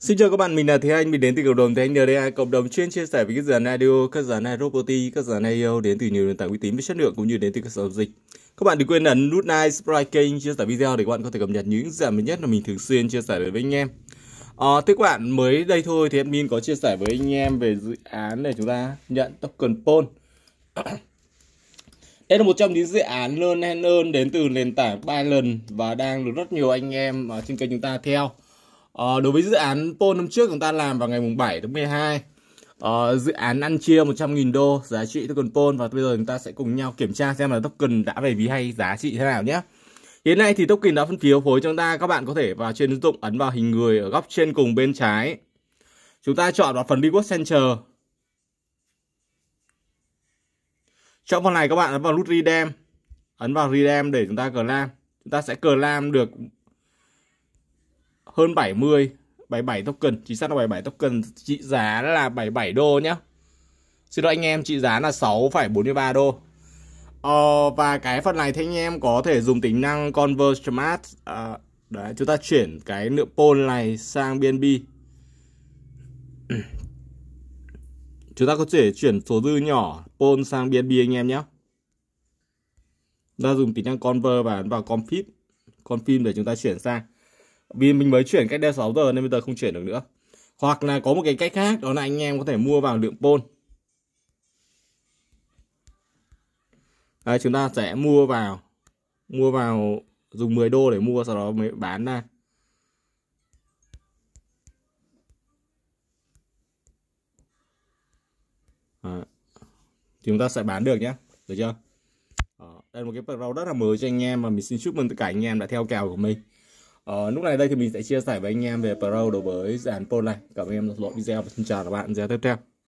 Xin chào các bạn, mình là Thế Anh, mình đến từ cộng đồng Thế Anh NDA, cộng đồng chuyên chia sẻ về các dàn án audio, các dàn án robotics, các dàn án IO đến từ nhiều nền tảng uy tín với chất lượng cũng như đến từ các sở dịch. Các bạn đừng quên ấn nút like, subscribe kênh, chia sẻ video để các bạn có thể cập nhật những dàn mới nhất mà mình thường xuyên chia sẻ với anh em. À, thế các bạn, mới đây thôi thì admin có chia sẻ với anh em về dự án để chúng ta nhận token PON. Đây là một trong những dự án lớn hơn đến từ nền tảng Binance và đang được rất nhiều anh em ở trên kênh chúng ta theo. Ờ, đối với dự án Pol năm trước chúng ta làm vào ngày mùng 7 tháng 12 ờ, Dự án ăn chia 100.000 đô giá trị token Pol Và bây giờ chúng ta sẽ cùng nhau kiểm tra xem là token đã về ví hay giá trị thế nào nhé Hiện nay thì token đã phân phiếu phối cho chúng ta Các bạn có thể vào trên ứng dụng ấn vào hình người ở góc trên cùng bên trái Chúng ta chọn vào phần Reward Center Chọn phần này các bạn ấn vào nút Redeem Ấn vào Redeem để chúng ta cờ lam Chúng ta sẽ cờ lam được hơn 70 77 token chính xác là 77 token trị giá là 77 đô nhá xin lỗi anh em trị giá là 6,43 đô ờ, và cái phần này thì anh em có thể dùng tính năng convert smart à, đấy chúng ta chuyển cái lượng pol này sang BNB chúng ta có thể chuyển số dư nhỏ pol sang BNB anh em nhé ta dùng tính năng convert và vào config confirm để chúng ta chuyển sang vì mình mới chuyển cách đây 6 giờ nên bây giờ không chuyển được nữa hoặc là có một cái cách khác đó là anh em có thể mua vào lượng pol chúng ta sẽ mua vào mua vào dùng 10 đô để mua sau đó mới bán ra chúng ta sẽ bán được nhé được chưa ờ, đây là một cái rau rất là mới cho anh em và mình xin chúc mừng tất cả anh em đã theo kèo của mình Ờ, lúc này đây thì mình sẽ chia sẻ với anh em về Pro đối với dàn Pro này. Cảm ơn em đã video và xin chào các bạn video tiếp theo.